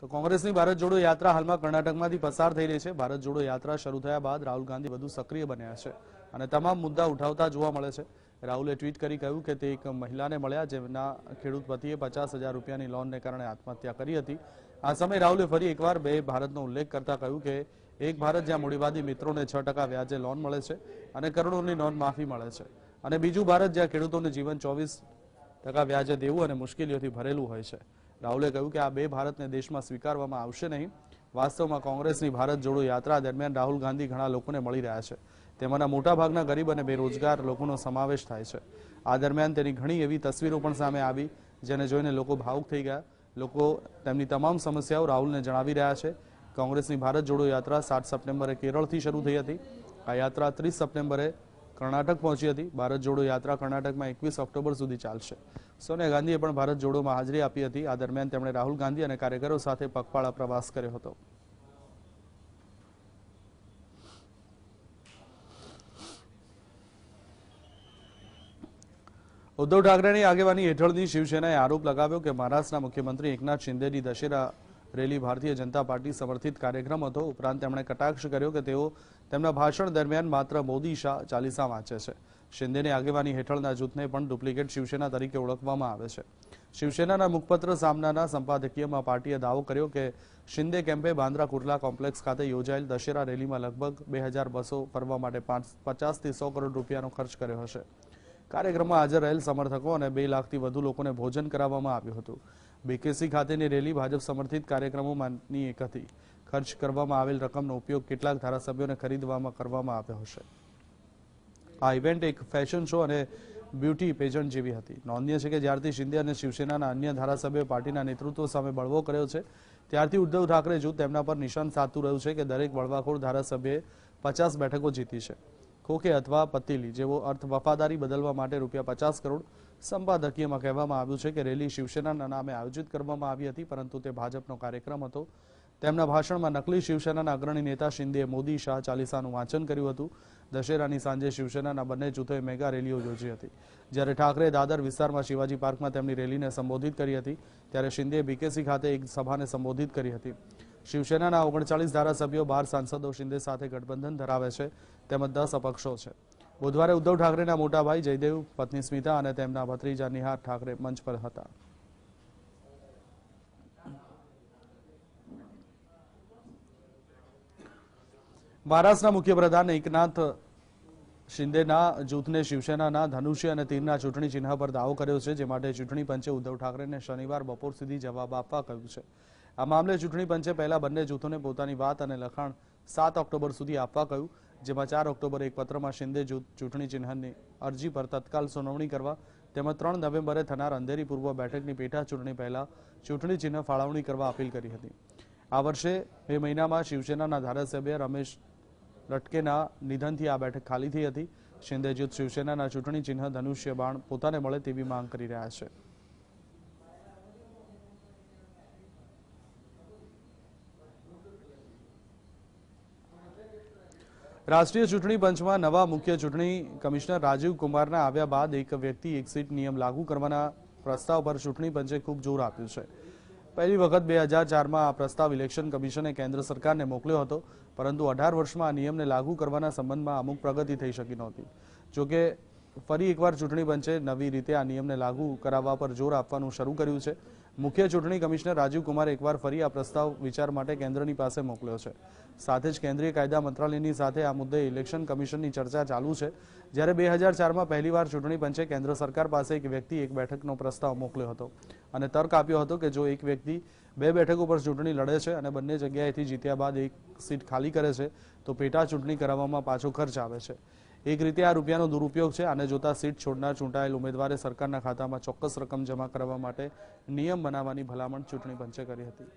તો કોંગ્રેસની ભારત જોડો યાત્રા હાલમાં કર્ણાટકમાંથી પસાર થઈ રહી છે ભારત જોડો યાત્રા શરૂ થયા બાદ રાહુલ ગાંધી વધુ સક્રિય બન્યા છે અને તમામ મુદ્દા ઉઠાવતા જોવા મળે છે રાહુલે ટ્વીટ કરી કહ્યું કે તે એક મહિલાને મળ્યા જેમના ખેડૂત પતિએ પચાસ હજાર રૂપિયાની લોનને કારણે આત્મહત્યા કરી હતી આ સમયે રાહુલે ફરી એકવાર બે ભારતનો ઉલ્લેખ કરતા કહ્યું કે એક ભારત જ્યાં મૂડીવાદી મિત્રોને છ ટકા વ્યાજે લોન મળે છે અને કરોડોની લોન માફી મળે છે અને બીજું ભારત જ્યાં ખેડૂતોને જીવન ચોવીસ ટકા વ્યાજે દેવું અને મુશ્કેલીઓથી ભરેલું હોય છે રાહુલે કહ્યું કે આ બે ભારતને દેશમાં સ્વીકારવામાં આવશે નહીં વાસ્તવમાં કોંગ્રેસની ભારત જોડો યાત્રા દરમિયાન રાહુલ ગાંધી ઘણા લોકોને મળી રહ્યા છે તેમાંના મોટાભાગના ગરીબ અને બેરોજગાર લોકોનો સમાવેશ થાય છે આ દરમિયાન તેની ઘણી એવી તસવીરો પણ સામે આવી જેને જોઈને લોકો ભાવુક થઈ ગયા લોકો તેમની તમામ સમસ્યાઓ રાહુલને જણાવી રહ્યા છે કોંગ્રેસની ભારત જોડો યાત્રા સાત સપ્ટેમ્બરે કેરળથી શરૂ થઈ હતી આ યાત્રા ત્રીસ સપ્ટેમ્બરે કર્ણાટક પહોંચી હતી ભારત જોડો યાત્રા કર્ણાટકમાં એકવીસ ઓક્ટોબર સુધી ચાલશે સોનિયા ગાંધીએ પણ ભારત જોડોમાં હાજરી આપી હતી આ દરમિયાન તેમણે રાહુલ ગાંધી અને કાર્યકરો સાથે પગપાળા પ્રવાસ કર્યો હતો ઉદ્ધવ ઠાકરેની આગેવાની હેઠળની શિવસેનાએ આરોપ લગાવ્યો કે મહારાષ્ટ્રના મુખ્યમંત્રી એકનાથ શિંદેની દશેરા રેલી ભારતીય જનતા પાર્ટી સમર્થિત કાર્યક્રમ હતો ઉપરાંત તેમણે કટાક્ષ કર્યો કે તેઓ તેમના ભાષણ દરમિયાન માત્ર મોદી શાહ ચાલીસા વાંચે છે શિંદેની આગેવાની હેઠળના જૂથને પણ ડુપ્લિકેટ શિવસેના તરીકે ઓળખવામાં આવે છે શિવસેનાના મુખપત્ર સામનાના સંપાદકીયમાં પાર્ટીએ દાવો કર્યો કે શિંદે કેમ્પે બાંદ્રા કુર્લા કોમ્પ્લેક્સ ખાતે યોજાયેલ દશેરા રેલીમાં લગભગ બે હજાર બસો ફરવા માટે પચાસથી સો કરોડ રૂપિયાનો ખર્ચ કર્યો હશે કાર્યક્રમમાં હાજર રહેલ સમર્થકો અને બે લાખથી વધુ લોકોને ભોજન કરાવવામાં આવ્યું હતું બીકેસી ખાતેની રેલી ભાજપ સમર્થિત કાર્યક્રમોમાંની એક હતી ખર્ચ કરવામાં આવેલ રકમનો ઉપયોગ કેટલાક ધારાસભ્યોને ખરીદવામાં કરવામાં આવ્યો હશે આ ઇવેન્ટ એક ફેશન શો અને બ્યુટી પેજન્ટ જેવી હતી નોંધનીય છે કે જ્યારથી શિંદે અને શિવસેનાના અન્ય ધારાસભ્યોએ પાર્ટીના નેતૃત્વ સામે બળવો કર્યો છે ત્યારથી ઉદ્ધવ ઠાકરે જૂથ તેમના પર નિશાન સાધતું રહ્યું છે કે દરેક બળવાખોર ધારાસભ્યએ પચાસ બેઠકો જીતી છે ખોખે અથવા પતીલી જેવો અર્થ વફાદારી બદલવા માટે રૂપિયા પચાસ કરોડ સંપાદકીયમાં કહેવામાં આવ્યું છે કે રેલી શિવસેનાના નામે આયોજિત કરવામાં આવી હતી પરંતુ તે ભાજપનો કાર્યક્રમ હતો તેમના ભાષણમાં નકલી શિવસેનાના અગ્રણી નેતા શિંદેએ મોદી શાહ ચાલીસાનું વાંચન કર્યું હતું દશેરાની સાંજે શિવસેનાના બંને જૂથોએ મેગા રેલીઓ યોજી હતી જ્યારે ઠાકરે દાદર વિસ્તારમાં શિવાજી પાર્કમાં તેમની રેલીને સંબોધિત કરી હતી ત્યારે શિંદેએ બીકેસી ખાતે એક સભાને સંબોધિત કરી હતી શિવસેનાના ઓગણચાલીસ ધારાસભ્યો બાર સાંસદો શિંદે સાથે ગઠબંધન ધરાવે છે તેમજ દસ અપક્ષો છે બુધવારે ઉદ્ધવ ઠાકરેના મોટાભાઈ જયદેવ પત્ની સ્મિતા અને તેમના ભત્રીજા નિહાર ઠાકરે મંચ પર હતા મહારાષ્ટ્રના મુખ્યપ્રધાન એકનાથ શિંદેના જૂથને શિવસેનાના ધનુષ્ય અને તીરના ચૂંટણી ચિહ્ન પર દાવો કર્યો છે જે માટે ચૂંટણી પંચે ઉદ્ધવ ઠાકરેને શનિવાર બપોર સુધી જવાબ આપવા કહ્યું છે આ મામલે ચૂંટણી પંચે પહેલા બંને જૂથોને પોતાની વાત અને લખાણ સાત ઓક્ટોબર સુધી આપવા કહ્યું જેમાં ચાર ઓક્ટોબર એક પત્રમાં શિંદે ચૂંટણી ચિહ્નની અરજી પર તત્કાલ સુનાવણી કરવા તેમજ ત્રણ નવેમ્બરે થનાર અંધેરી પૂર્વ બેઠકની પેટા ચૂંટણી પહેલા ચૂંટણી ચિહ્ન ફાળવણી કરવા અપીલ કરી હતી આ વર્ષે બે મહિનામાં શિવસેનાના ધારાસભ્ય રમેશ લટકેના નિધનથી આ બેઠક ખાલી થઈ હતી શિંદે જૂથ શિવસેનાના ચૂંટણી ચિહ્ન ધનુષ્ય બાણ પોતાને મળે તેવી માંગ કરી રહ્યા છે રાષ્ટ્રીય ચૂંટણી પંચમાં નવા મુખ્ય ચૂંટણી કમિશનર રાજીવ કુમારના આવ્યા બાદ એક વ્યક્તિ એક સીટ નિયમ લાગુ કરવાના પ્રસ્તાવ પર ચૂંટણી પંચે ખૂબ જોર આપ્યું છે પહેલી વખત બે હજાર ચારમાં આ પ્રસ્તાવ ઇલેક્શન કમિશને કેન્દ્ર સરકારને મોકલ્યો હતો પરંતુ અઢાર વર્ષમાં આ નિયમને લાગુ કરવાના સંબંધમાં અમુક પ્રગતિ થઈ શકી નહોતી જોકે ફરી એકવાર ચૂંટણી પંચે નવી રીતે આ નિયમને લાગુ કરાવવા પર જોર આપવાનું શરૂ કર્યું છે મુખ્ય ચૂંટણી કમિશનર રાજીવ એકવાર ફરી આ પ્રસ્તાવ વિચાર માટે કેન્દ્રની પાસે મોકલ્યો છે સાથે જ કેન્દ્રીય કાયદા મંત્રાલયની સાથે આ મુદ્દે ઇલેક્શન કમિશનની ચર્ચા ચાલુ છે જ્યારે બે હજાર ચારમાં પહેલીવાર ચૂંટણી પંચે કેન્દ્ર સરકાર પાસે એક વ્યક્તિ એક બેઠકનો પ્રસ્તાવ મોકલ્યો હતો અને તર્ક આપ્યો હતો કે જો એક વ્યક્તિ બે બેઠક ઉપર ચૂંટણી લડે છે અને બંને જગ્યાએથી જીત્યા બાદ એક સીટ ખાલી કરે છે તો પેટા ચૂંટણી કરાવવામાં પાછો ખર્ચ આવે છે એક રીતે આ રૂપિયાનો દુરુપયોગ છે આને જોતા સીટ છોડનાર ચૂંટાયેલ ઉમેદવારે સરકારના ખાતામાં ચોક્કસ રકમ જમા કરવા માટે નિયમ બનાવવાની ભલામણ ચૂંટણી પંચે કરી હતી